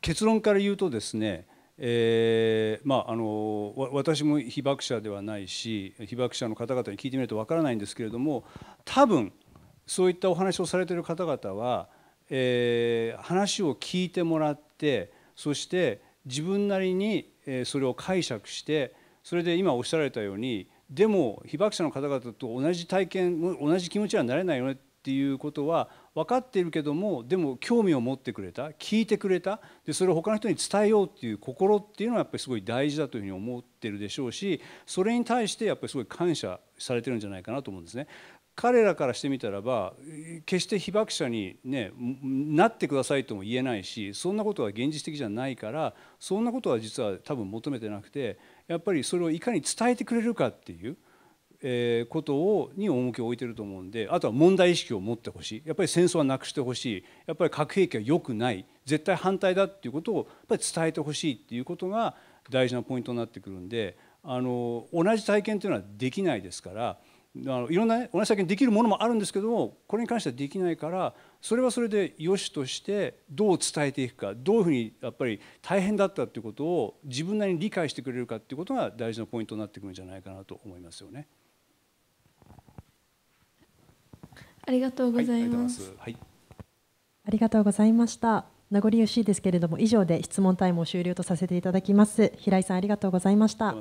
結論から言うとですねえー、まあ、あの私も被爆者ではないし被爆者の方々に聞いてみるとわからないんですけれども多分そういったお話をされている方々は、えー、話を聞いてもらってそして自分なりにそれを解釈してそれで今おっしゃられたようにでも被爆者の方々と同じ体験同じ気持ちにはなれないよねっていうことは分かっているけどもでも興味を持ってくれた聞いてくれたでそれを他の人に伝えようっていう心っていうのはやっぱりすごい大事だというふうに思ってるでしょうしそれに対してやっぱりすごい感謝されてるんじゃないかなと思うんですね。彼らからしてみたらば決して被爆者に、ね、なってくださいとも言えないしそんなことは現実的じゃないからそんなことは実は多分求めてなくてやっぱりそれをいかに伝えてくれるかっていう。えー、ことをに重きを置いてると思うんであとは問題意識を持ってほしいやっぱり戦争はなくしてほしいやっぱり核兵器は良くない絶対反対だっていうことをやっぱり伝えてほしいっていうことが大事なポイントになってくるんであの同じ体験というのはできないですからあのいろんな、ね、同じ体験できるものもあるんですけどもこれに関してはできないからそれはそれで良しとしてどう伝えていくかどういうふうにやっぱり大変だったっていうことを自分なりに理解してくれるかっていうことが大事なポイントになってくるんじゃないかなと思いますよね。ありがとうございます。はい、ありがとうございました。名残惜しいですけれども、以上で質問タイムを終了とさせていただきます。平井さん、ありがとうございました。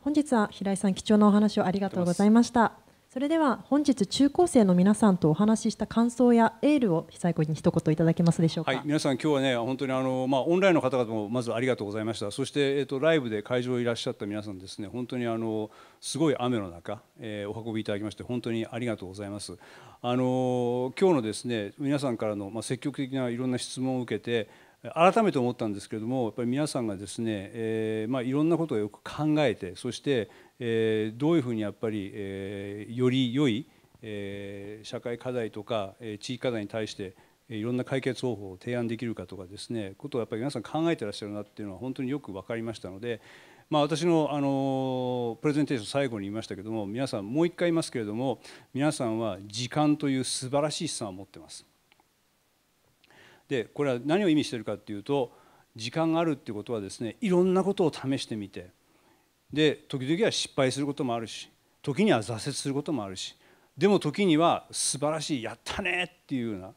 本日は平井さん、貴重なお話をありがとうございました。それでは本日中高生の皆さんとお話しした感想やエールを最後に一言いただけますでしょうか。はい、皆さん今日はね本当にあのまあオンラインの方々もまずありがとうございました。そしてえっとライブで会場いらっしゃった皆さんですね本当にあのすごい雨の中、えー、お運びいただきまして本当にありがとうございます。あの今日のですね皆さんからのまあ積極的ないろんな質問を受けて。改めて思ったんですけれどもやっぱり皆さんがですね、えーまあ、いろんなことをよく考えてそして、えー、どういうふうにやっぱり、えー、より良い、えー、社会課題とか、えー、地域課題に対していろんな解決方法を提案できるかとかですねことをやっぱり皆さん考えてらっしゃるなっていうのは本当によく分かりましたので、まあ、私のあのプレゼンテーション最後に言いましたけども皆さんもう一回言いますけれども皆さんは時間という素晴らしい資産を持ってます。でこれは何を意味しているかっていうと時間があるっていうことはですねいろんなことを試してみてで時々は失敗することもあるし時には挫折することもあるしでも時には素晴らしいやったねっていうような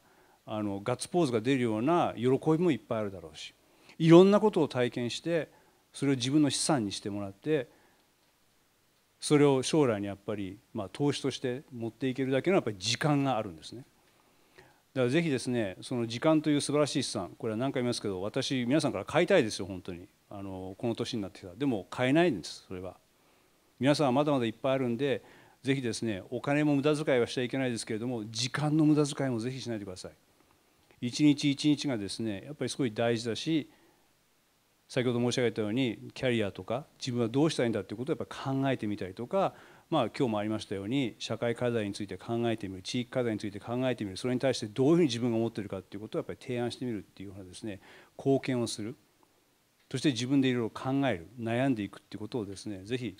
あのガッツポーズが出るような喜びもいっぱいあるだろうしいろんなことを体験してそれを自分の資産にしてもらってそれを将来にやっぱり、まあ、投資として持っていけるだけのやっぱり時間があるんですね。だからぜひですねその時間という素晴らしい資産これは何回も言いますけど私皆さんから買いたいですよ本当にあのこの年になってきたでも買えないんですそれは皆さんはまだまだいっぱいあるんでぜひですねお金も無駄遣いはしちゃいけないですけれども時間の無駄遣いもぜひしないでください一日一日がですねやっぱりすごい大事だし先ほど申し上げたようにキャリアとか自分はどうしたいんだということをやっぱり考えてみたりとかまあ今日もありましたように社会課題について考えてみる地域課題について考えてみるそれに対してどういうふうに自分が思っているかということをやっぱり提案してみるっていうようなですね貢献をする。そして自分でいろいろ考える悩んでいくっていうことをですね是非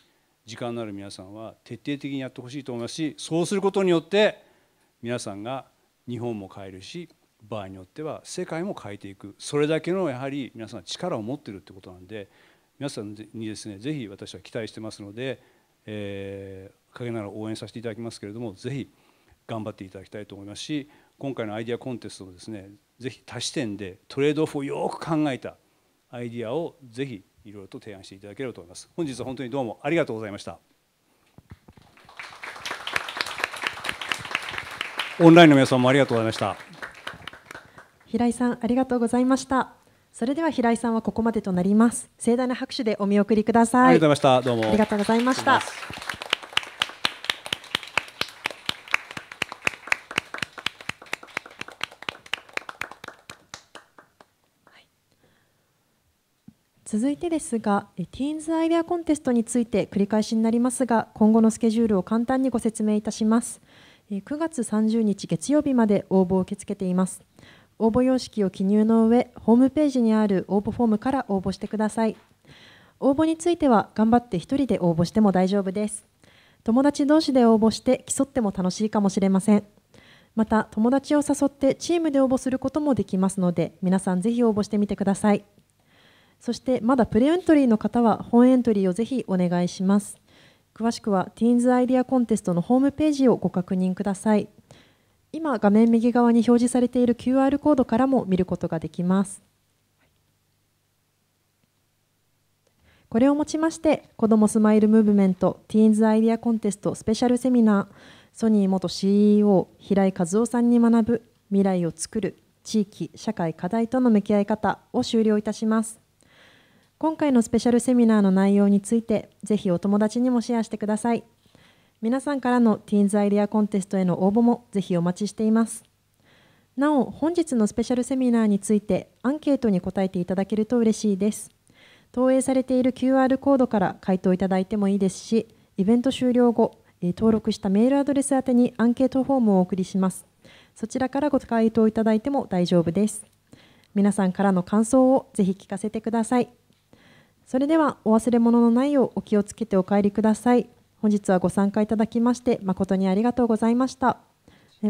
時間のある皆さんは徹底的にやってほしいと思いますしそうすることによって皆さんが日本も変えるし場合によっては世界も変えていくそれだけのやはり皆さんが力を持ってるってことなんで皆さんにですねぜひ私は期待してますので、えー、陰ながら応援させていただきますけれどもぜひ頑張っていただきたいと思いますし今回のアイデアコンテストもですねぜひ多視点でトレードオフをよく考えたアイディアをぜひいろいろと提案していただければと思います。本日は本当にどうもありがとうございました。オンラインの皆さんもありがとうございました。平井さんありがとうございました。それでは平井さんはここまでとなります。盛大な拍手でお見送りください。ありがとうございました。どうも。ありがとうございました。続いてですが、ティーンズアイデアコンテストについて繰り返しになりますが、今後のスケジュールを簡単にご説明いたします。9月30日月曜日まで応募を受け付けています。応募様式を記入の上、ホームページにある応募フォームから応募してください。応募については、頑張って1人で応募しても大丈夫です。友達同士で応募して競っても楽しいかもしれません。また、友達を誘ってチームで応募することもできますので、皆さんぜひ応募してみてください。そしてまだプレエントリーの方は本エントリーをぜひお願いします詳しくはティーンズアイディアコンテストのホームページをご確認ください今画面右側に表示されている QR コードからも見ることができますこれをもちまして子どもスマイルムーブメントティーンズアイディアコンテストスペシャルセミナーソニー元 CEO 平井和夫さんに学ぶ未来をつくる地域社会課題との向き合い方を終了いたします今回のスペシャルセミナーの内容についてぜひお友達にもシェアしてください皆さんからのティーンズアイデアコンテストへの応募もぜひお待ちしていますなお本日のスペシャルセミナーについてアンケートに答えていただけると嬉しいです投影されている QR コードから回答いただいてもいいですしイベント終了後登録したメールアドレス宛にアンケートフォームをお送りしますそちらからご回答いただいても大丈夫です皆さんからの感想をぜひ聞かせてくださいそれではお忘れ物のないようお気をつけてお帰りください。本日はご参加いただきまして誠にありがとうございました。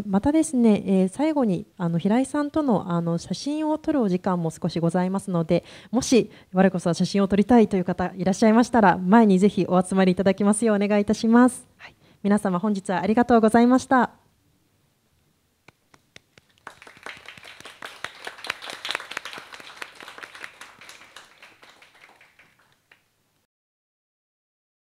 またですね、え最後にあの平井さんとのあの写真を撮るお時間も少しございますので、もし我こそは写真を撮りたいという方いらっしゃいましたら、前にぜひお集まりいただきますようお願いいたします。はい、皆様本日はありがとうございました。